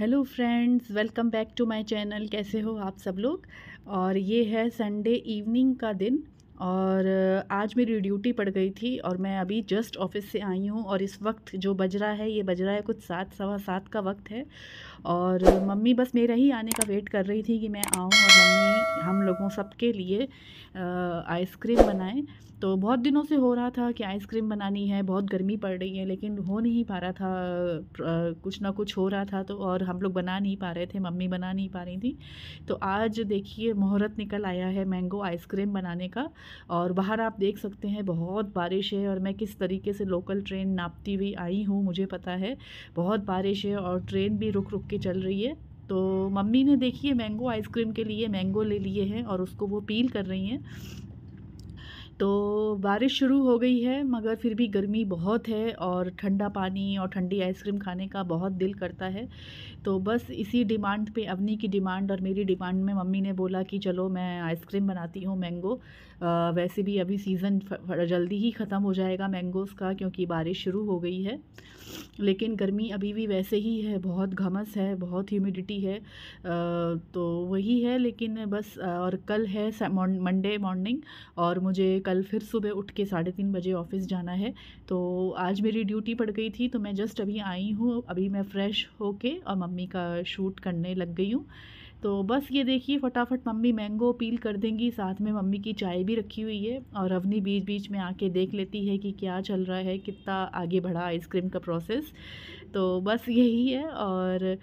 hello friends welcome back to my channel कैसे हो आप सब लोग और ये है संडे इवनिंग का दिन और आज मेरी ड्यूटी पड़ गई थी और मैं अभी जस्ट ऑफिस से आई हूँ और इस वक्त जो बज रहा है ये बज रहा है कुछ सात सवा सात का वक्त है और मम्मी बस मेरा ही आने का वेट कर रही थी कि मैं आऊँ और मम्मी हम लोगों सबके लिए आइसक्रीम बनाएं तो बहुत दिनों से हो रहा था कि आइसक्रीम बनानी है बहुत गर्मी पड़ रही है लेकिन हो नहीं पा रहा था कुछ ना कुछ हो रहा था तो और हम लोग बना नहीं पा रहे थे मम्मी बना नहीं पा रही थी तो आज देखिए मुहूर्त निकल आया है मैंगो आइसक्रीम बनाने का और बाहर आप देख सकते हैं बहुत बारिश है और मैं किस तरीके से लोकल ट्रेन नापती हुई आई हूँ मुझे पता है बहुत बारिश है और ट्रेन भी रुक रुक के चल रही है तो मम्मी ने देखिए मैंगो आइसक्रीम के लिए मैंगो ले लिए हैं और उसको वो पील कर रही हैं तो बारिश शुरू हो गई है मगर फिर भी गर्मी बहुत है और ठंडा पानी और ठंडी आइसक्रीम खाने का बहुत दिल करता है तो बस इसी डिमांड पे अवनी की डिमांड और मेरी डिमांड में मम्मी ने बोला कि चलो मैं आइसक्रीम बनाती हूँ मैंगो वैसे भी अभी सीज़न जल्दी ही ख़त्म हो जाएगा मैंगोज़ का क्योंकि बारिश शुरू हो गई है लेकिन गर्मी अभी भी वैसे ही है बहुत घमस है बहुत ह्यूमिडिटी है तो वही है लेकिन बस और कल है मंडे मॉर्निंग और मुझे कल फिर सुबह उठ के साढ़े तीन बजे ऑफिस जाना है तो आज मेरी ड्यूटी पड़ गई थी तो मैं जस्ट अभी आई हूँ अभी मैं फ़्रेश होके और मम्मी का शूट करने लग गई हूँ तो बस ये देखिए फटाफट मम्मी मैंगो पील कर देंगी साथ में मम्मी की चाय भी रखी हुई है और अवनी बीच बीच में आके देख लेती है कि क्या चल रहा है कितना आगे बढ़ा आइसक्रीम का प्रोसेस तो बस यही है और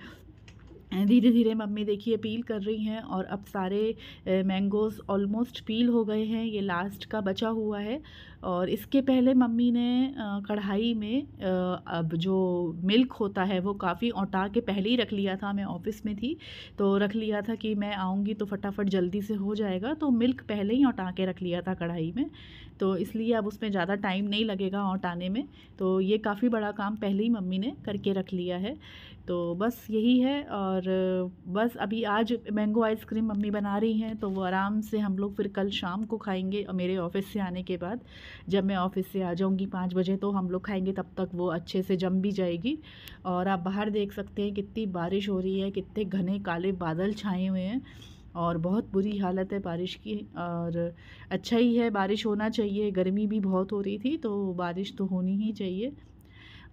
धीरे धीरे मम्मी देखिए पील कर रही हैं और अब सारे मैंगोज़ ऑलमोस्ट पील हो गए हैं ये लास्ट का बचा हुआ है और इसके पहले मम्मी ने कढ़ाई में अब जो मिल्क होता है वो काफ़ी औटा के पहले ही रख लिया था मैं ऑफिस में थी तो रख लिया था कि मैं आऊँगी तो फटाफट जल्दी से हो जाएगा तो मिल्क पहले ही औटा के रख लिया था कढ़ाई में तो इसलिए अब उसमें ज़्यादा टाइम नहीं लगेगा औटाने में तो ये काफ़ी बड़ा काम पहले ही मम्मी ने करके रख लिया है तो बस यही है और बस अभी आज मैंगो आइसक्रीम मम्मी बना रही हैं तो वो आराम से हम लोग फिर कल शाम को खाएंगे और मेरे ऑफिस से आने के बाद जब मैं ऑफिस से आ जाऊंगी पाँच बजे तो हम लोग खाएंगे तब तक वो अच्छे से जम भी जाएगी और आप बाहर देख सकते हैं कितनी बारिश हो रही है कितने घने काले बादल छाए हुए हैं और बहुत बुरी हालत है बारिश की और अच्छा ही है बारिश होना चाहिए गर्मी भी बहुत हो रही थी तो बारिश तो होनी ही चाहिए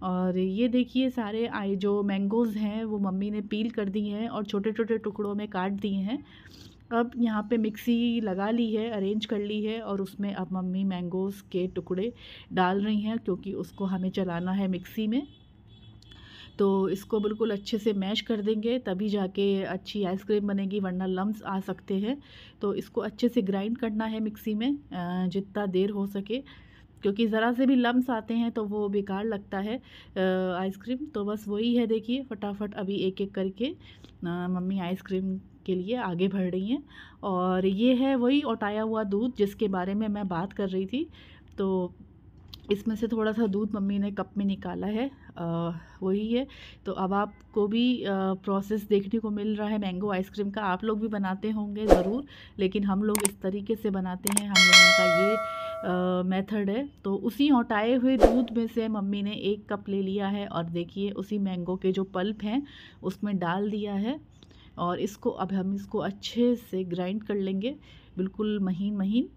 और ये देखिए सारे आई जो मैंगोज़ हैं वो मम्मी ने पील कर दिए हैं और छोटे छोटे टुकड़ों में काट दिए हैं अब यहाँ पे मिक्सी लगा ली है अरेंज कर ली है और उसमें अब मम्मी मैंगोज़ के टुकड़े डाल रही हैं क्योंकि उसको हमें चलाना है मिक्सी में तो इसको बिल्कुल अच्छे से मैश कर देंगे तभी जाके अच्छी आइसक्रीम बनेगी वरना लम्ब आ सकते हैं तो इसको अच्छे से ग्राइंड करना है मिक्सी में जितना देर हो सके क्योंकि ज़रा से भी लम्स आते हैं तो वो बेकार लगता है आइसक्रीम तो बस वही है देखिए फटाफट अभी एक एक करके मम्मी आइसक्रीम के लिए आगे बढ़ रही हैं और ये है वही ओटाया हुआ दूध जिसके बारे में मैं बात कर रही थी तो इसमें से थोड़ा सा दूध मम्मी ने कप में निकाला है आ, वही है तो अब आपको भी आ, प्रोसेस देखने को मिल रहा है मैंगो आइसक्रीम का आप लोग भी बनाते होंगे ज़रूर लेकिन हम लोग इस तरीके से बनाते हैं हम लोगों का ये मेथड है तो उसी हटाए हुए दूध में से मम्मी ने एक कप ले लिया है और देखिए उसी मैंगो के जो पल्प हैं उसमें डाल दिया है और इसको अब हम इसको अच्छे से ग्राइंड कर लेंगे बिल्कुल महीन महीन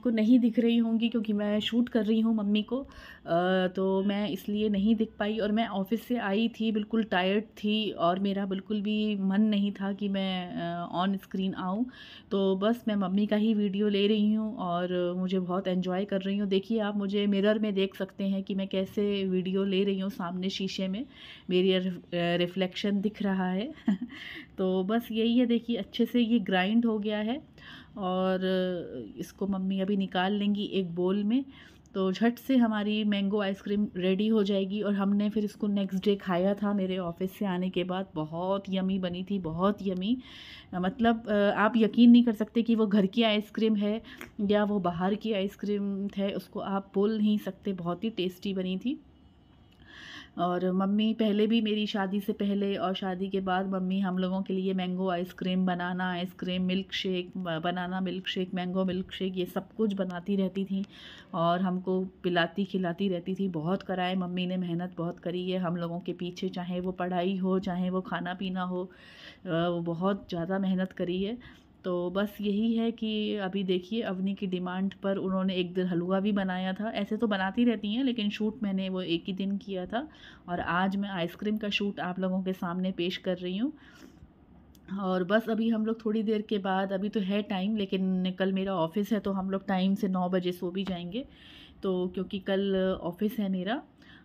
आपको नहीं दिख रही होंगी क्योंकि मैं शूट कर रही हूँ मम्मी को तो मैं इसलिए नहीं दिख पाई और मैं ऑफिस से आई थी बिल्कुल टायर्ड थी और मेरा बिल्कुल भी मन नहीं था कि मैं ऑन स्क्रीन आऊँ तो बस मैं मम्मी का ही वीडियो ले रही हूँ और मुझे बहुत इन्जॉय कर रही हूँ देखिए आप मुझे मिरर में देख सकते हैं कि मैं कैसे वीडियो ले रही हूँ सामने शीशे में मेरी रिफ्लेक्शन दिख रहा है तो बस यही है देखिए अच्छे से ये ग्राइंड हो गया है और इसको मम्मी अभी निकाल लेंगी एक बोल में तो झट से हमारी मैंगो आइसक्रीम रेडी हो जाएगी और हमने फिर इसको नेक्स्ट डे खाया था मेरे ऑफिस से आने के बाद बहुत यमी बनी थी बहुत यमी मतलब आप यकीन नहीं कर सकते कि वो घर की आइसक्रीम है या वो बाहर की आइसक्रीम है उसको आप बोल नहीं सकते बहुत ही टेस्टी बनी थी और मम्मी पहले भी मेरी शादी से पहले और शादी के बाद मम्मी हम लोगों के लिए mango ice cream banana ice cream milkshake banana milkshake mango milkshake ये सब कुछ बनाती रहती थी और हमको पिलाती खिलाती रहती थी बहुत कराए मम्मी ने मेहनत बहुत करी है हम लोगों के पीछे चाहे वो पढ़ाई हो चाहे वो खाना पीना हो वो बहुत ज़्यादा मेहनत करी है तो बस यही है कि अभी देखिए अवनी की डिमांड पर उन्होंने एक दिन हलवा भी बनाया था ऐसे तो बनाती रहती हैं लेकिन शूट मैंने वो एक ही दिन किया था और आज मैं आइसक्रीम का शूट आप लोगों के सामने पेश कर रही हूँ और बस अभी हम लोग थोड़ी देर के बाद अभी तो है टाइम लेकिन कल मेरा ऑफ़िस है तो हम लोग टाइम से नौ बजे सो भी जाएंगे तो क्योंकि कल ऑफ़िस है मेरा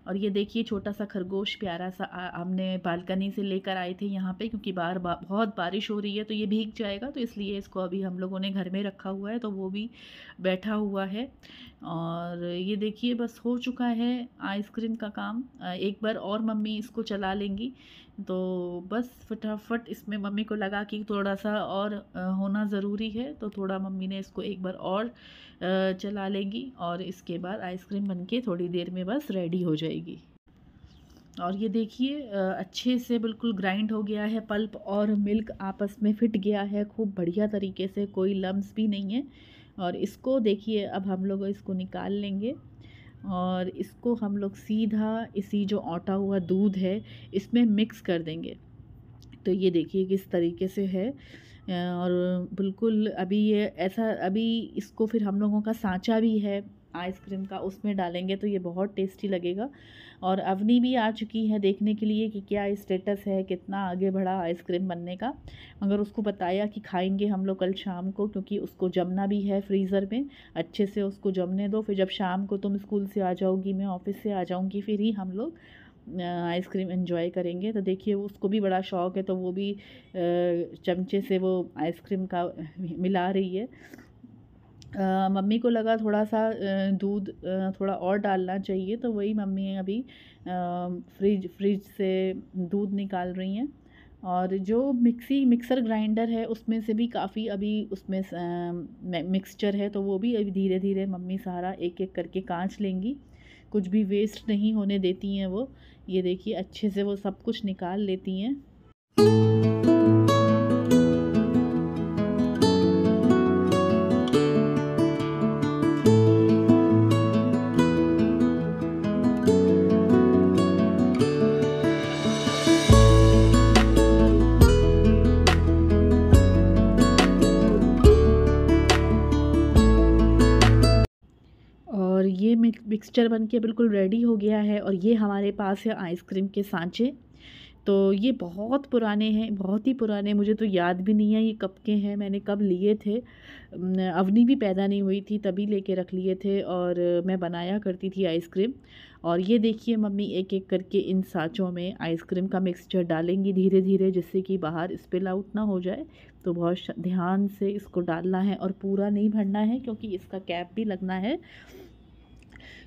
और ये देखिए छोटा सा खरगोश प्यारा सा हमने बालकनी से लेकर आए थे यहाँ पे क्योंकि बाहर बा, बहुत बारिश हो रही है तो ये भीग जाएगा तो इसलिए इसको अभी हम लोगों ने घर में रखा हुआ है तो वो भी बैठा हुआ है और ये देखिए बस हो चुका है आइसक्रीम का काम एक बार और मम्मी इसको चला लेंगी तो बस फटाफट इसमें मम्मी को लगा कि थोड़ा सा और होना ज़रूरी है तो थोड़ा मम्मी ने इसको एक बार और चला लेगी और इसके बाद आइसक्रीम बनके थोड़ी देर में बस रेडी हो जाएगी और ये देखिए अच्छे से बिल्कुल ग्राइंड हो गया है पल्प और मिल्क आपस में फिट गया है खूब बढ़िया तरीके से कोई लम्स भी नहीं है और इसको देखिए अब हम लोग इसको निकाल लेंगे और इसको हम लोग सीधा इसी जो आटा हुआ दूध है इसमें मिक्स कर देंगे तो ये देखिए किस तरीके से है और बिल्कुल अभी ये ऐसा अभी इसको फिर हम लोगों का सांचा भी है आइसक्रीम का उसमें डालेंगे तो ये बहुत टेस्टी लगेगा और अवनी भी आ चुकी है देखने के लिए कि क्या स्टेटस है कितना आगे बढ़ा आइसक्रीम बनने का मगर उसको बताया कि खाएंगे हम लोग कल शाम को क्योंकि उसको जमना भी है फ्रीज़र में अच्छे से उसको जमने दो फिर जब शाम को तुम स्कूल से आ जाओगी मैं ऑफिस से आ जाऊँगी फिर ही हम लोग आइसक्रीम इन्जॉय करेंगे तो देखिए उसको भी बड़ा शौक़ है तो वो भी चमचे से वो आइसक्रीम का मिला रही है आ, मम्मी को लगा थोड़ा सा दूध थोड़ा और डालना चाहिए तो वही मम्मी अभी फ्रिज फ्रिज से दूध निकाल रही हैं और जो मिक्सी मिक्सर ग्राइंडर है उसमें से भी काफ़ी अभी उसमें मिक्सचर है तो वो भी अभी धीरे धीरे मम्मी सारा एक एक करके कांच लेंगी कुछ भी वेस्ट नहीं होने देती हैं वो ये देखिए अच्छे से वो सब कुछ निकाल लेती हैं मिक्सचर बन के बिल्कुल रेडी हो गया है और ये हमारे पास है आइसक्रीम के सांचे तो ये बहुत पुराने हैं बहुत ही पुराने मुझे तो याद भी नहीं है ये कब के हैं मैंने कब लिए थे अवनी भी पैदा नहीं हुई थी तभी लेके रख लिए थे और मैं बनाया करती थी आइसक्रीम और ये देखिए मम्मी एक एक करके इन साँचों में आइसक्रीम का मिक्सचर डालेंगी धीरे धीरे जिससे कि बाहर स्पिल आउट ना हो जाए तो बहुत ध्यान से इसको डालना है और पूरा नहीं भरना है क्योंकि इसका कैप भी लगना है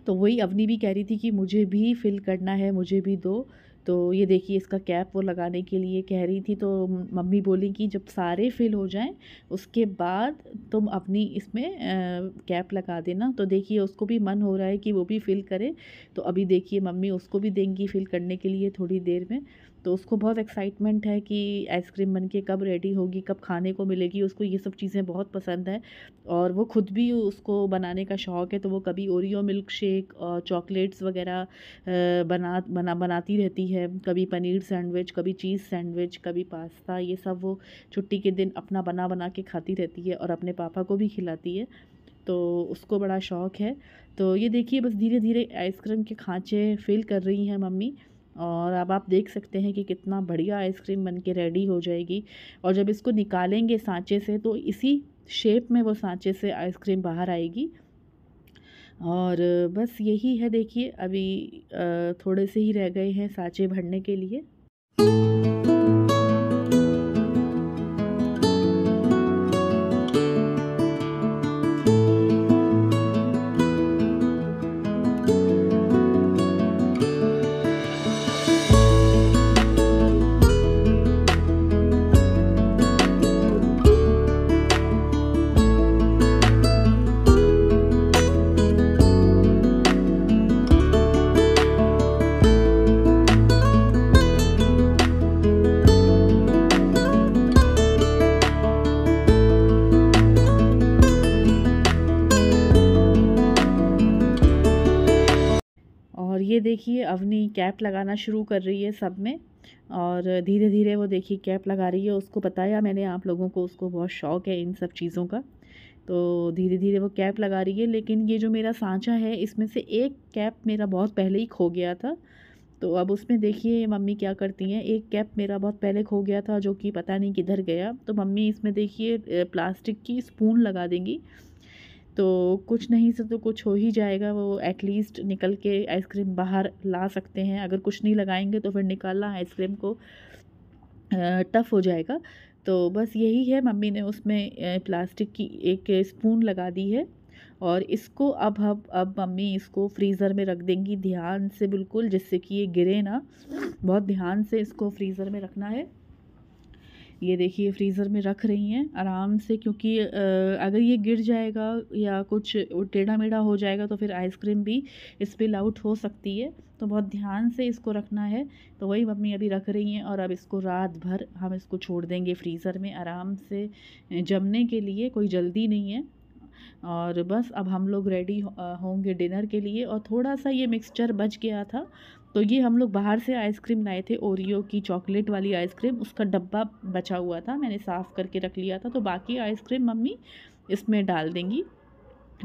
तो वही अवनी भी कह रही थी कि मुझे भी फिल करना है मुझे भी दो तो ये देखिए इसका कैप वो लगाने के लिए कह रही थी तो मम्मी बोली कि जब सारे फिल हो जाएं उसके बाद तुम अपनी इसमें कैप लगा देना तो देखिए उसको भी मन हो रहा है कि वो भी फिल करे तो अभी देखिए मम्मी उसको भी देंगी फिल करने के लिए थोड़ी देर में तो उसको बहुत एक्साइटमेंट है कि आइसक्रीम बन के कब रेडी होगी कब खाने को मिलेगी उसको ये सब चीज़ें बहुत पसंद है और वो ख़ुद भी उसको बनाने का शौक़ है तो वो कभी ओरियो मिल्क शेक और चॉकलेट्स वगैरह बना बना बनाती रहती है कभी पनीर सैंडविच कभी चीज़ सैंडविच कभी पास्ता ये सब वो छुट्टी के दिन अपना बना बना के खाती रहती है और अपने पापा को भी खिलाती है तो उसको बड़ा शौक़ है तो ये देखिए बस धीरे धीरे आइसक्रीम के खाँचे फिल कर रही हैं मम्मी और अब आप देख सकते हैं कि कितना बढ़िया आइसक्रीम बन के रेडी हो जाएगी और जब इसको निकालेंगे सांचे से तो इसी शेप में वो सांचे से आइसक्रीम बाहर आएगी और बस यही है देखिए अभी थोड़े से ही रह गए हैं सांचे भरने के लिए देखिए अवनी कैप लगाना शुरू कर रही है सब में और धीरे धीरे वो देखिए कैप लगा रही है उसको बताया मैंने आप लोगों को उसको बहुत शौक़ है इन सब चीज़ों का तो धीरे धीरे वो कैप लगा रही है लेकिन ये जो मेरा सांचा है इसमें से एक कैप मेरा बहुत पहले ही खो गया था तो अब उसमें देखिए मम्मी क्या करती हैं एक कैप मेरा बहुत पहले खो गया था जो कि पता नहीं किधर गया तो मम्मी इसमें देखिए प्लास्टिक की स्पून लगा देंगी तो कुछ नहीं से तो कुछ हो ही जाएगा वो एटलीस्ट निकल के आइसक्रीम बाहर ला सकते हैं अगर कुछ नहीं लगाएंगे तो फिर निकालना आइसक्रीम को टफ़ हो जाएगा तो बस यही है मम्मी ने उसमें प्लास्टिक की एक स्पून लगा दी है और इसको अब हम अब मम्मी इसको फ्रीज़र में रख देंगी ध्यान से बिल्कुल जिससे कि ये गिरे ना बहुत ध्यान से इसको फ्रीज़र में रखना है ये देखिए फ्रीज़र में रख रही हैं आराम से क्योंकि अगर ये गिर जाएगा या कुछ टेढ़ा मेढ़ा हो जाएगा तो फिर आइसक्रीम भी स्पिल आउट हो सकती है तो बहुत ध्यान से इसको रखना है तो वही मम्मी अभी रख रही हैं और अब इसको रात भर हम इसको छोड़ देंगे फ्रीज़र में आराम से जमने के लिए कोई जल्दी नहीं है और बस अब हम लोग रेडी होंगे डिनर के लिए और थोड़ा सा ये मिक्सचर बच गया था तो ये हम लोग बाहर से आइसक्रीम लाए थे ओरियो की चॉकलेट वाली आइसक्रीम उसका डब्बा बचा हुआ था मैंने साफ़ करके रख लिया था तो बाकी आइसक्रीम मम्मी इसमें डाल देंगी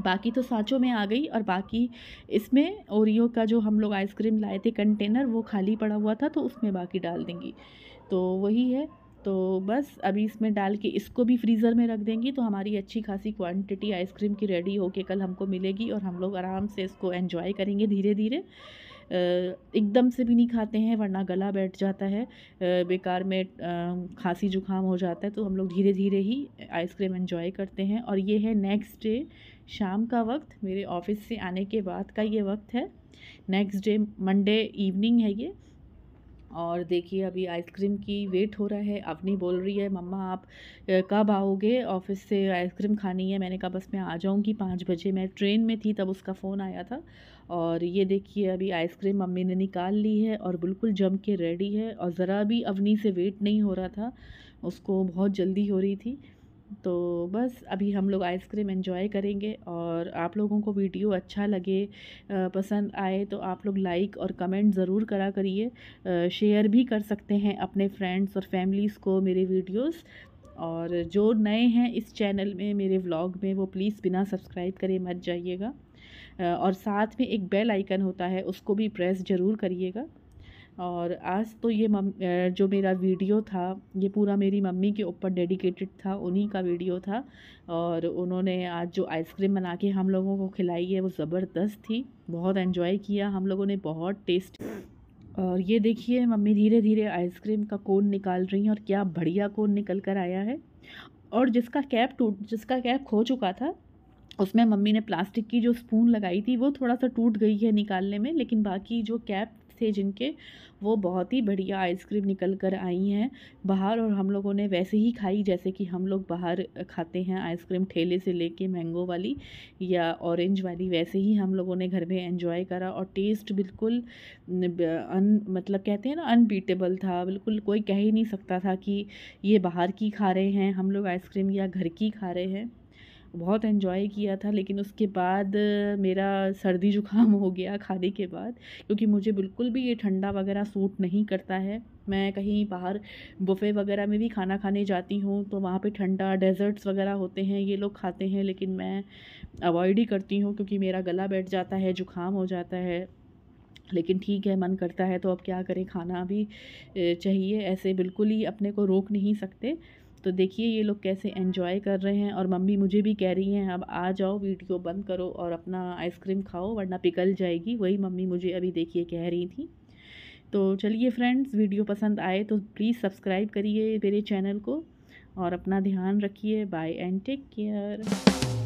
बाकी तो सांचों में आ गई और बाकी इसमें ओरियो का जो हम लोग आइसक्रीम लाए थे कंटेनर वो खाली पड़ा हुआ था तो उसमें बाकी डाल देंगी तो वही है तो बस अभी इसमें डाल के इसको भी फ्रीज़र में रख देंगी तो हमारी अच्छी खासी क्वांटिटी आइसक्रीम की रेडी होके कल हमको मिलेगी और हम लोग आराम से इसको एंजॉय करेंगे धीरे धीरे एकदम से भी नहीं खाते हैं वरना गला बैठ जाता है बेकार में खांसी जुकाम हो जाता है तो हम लोग धीरे धीरे ही आइसक्रीम एंजॉय करते हैं और ये है नेक्स्ट डे शाम का वक्त मेरे ऑफिस से आने के बाद का ये वक्त है नेक्स्ट डे मंडे इवनिंग है ये और देखिए अभी आइसक्रीम की वेट हो रहा है अवनी बोल रही है मम्मा आप कब आओगे ऑफिस से आइसक्रीम खानी है मैंने कहा बस मैं आ जाऊँगी पाँच बजे मैं ट्रेन में थी तब उसका फ़ोन आया था और ये देखिए अभी आइसक्रीम मम्मी ने निकाल ली है और बिल्कुल जम के रेडी है और ज़रा भी अवनी से वेट नहीं हो रहा था उसको बहुत जल्दी हो रही थी तो बस अभी हम लोग आइसक्रीम एंजॉय करेंगे और आप लोगों को वीडियो अच्छा लगे पसंद आए तो आप लोग लाइक और कमेंट ज़रूर करा करिए शेयर भी कर सकते हैं अपने फ्रेंड्स और फैमिलीज़ को मेरे वीडियोस और जो नए हैं इस चैनल में मेरे व्लॉग में वो प्लीज़ बिना सब्सक्राइब करें मत जाइएगा और साथ में एक बेल आइकन होता है उसको भी प्रेस ज़रूर करिएगा और आज तो ये मम जो मेरा वीडियो था ये पूरा मेरी मम्मी के ऊपर डेडिकेटेड था उन्हीं का वीडियो था और उन्होंने आज जो आइसक्रीम बना के हम लोगों को खिलाई है वो ज़बरदस्त थी बहुत एंजॉय किया हम लोगों ने बहुत टेस्ट और ये देखिए मम्मी धीरे धीरे आइसक्रीम का कोन निकाल रही हैं और क्या बढ़िया कोन निकल कर आया है और जिसका कैप टूट जिसका कैप खो चुका था उसमें मम्मी ने प्लास्टिक की जो स्पून लगाई थी वो थोड़ा सा टूट गई है निकालने में लेकिन बाकी जो कैप थे जिनके वो बहुत ही बढ़िया आइसक्रीम निकल कर आई हैं बाहर और हम लोगों ने वैसे ही खाई जैसे कि हम लोग बाहर खाते हैं आइसक्रीम ठेले से लेके मैंगो वाली या ऑरेंज वाली वैसे ही हम लोगों ने घर में एंजॉय करा और टेस्ट बिल्कुल अन मतलब कहते हैं ना अनबीटेबल था बिल्कुल कोई कह ही नहीं सकता था कि ये बाहर की खा रहे हैं हम लोग आइसक्रीम या घर की खा रहे हैं बहुत इन्जॉय किया था लेकिन उसके बाद मेरा सर्दी ज़ुकाम हो गया खाने के बाद क्योंकि मुझे बिल्कुल भी ये ठंडा वगैरह सूट नहीं करता है मैं कहीं बाहर बुफ़े वगैरह में भी खाना खाने जाती हूँ तो वहाँ पे ठंडा डेजर्ट्स वगैरह होते हैं ये लोग खाते हैं लेकिन मैं अवॉइड ही करती हूँ क्योंकि मेरा गला बैठ जाता है ज़ुकाम हो जाता है लेकिन ठीक है मन करता है तो अब क्या करें खाना भी चाहिए ऐसे बिल्कुल ही अपने को रोक नहीं सकते तो देखिए ये लोग कैसे इन्जॉय कर रहे हैं और मम्मी मुझे भी कह रही हैं अब आ जाओ वीडियो बंद करो और अपना आइसक्रीम खाओ वरना पिघल जाएगी वही मम्मी मुझे अभी देखिए कह रही थी तो चलिए फ्रेंड्स वीडियो पसंद आए तो प्लीज़ सब्सक्राइब करिए मेरे चैनल को और अपना ध्यान रखिए बाय एंड टेक केयर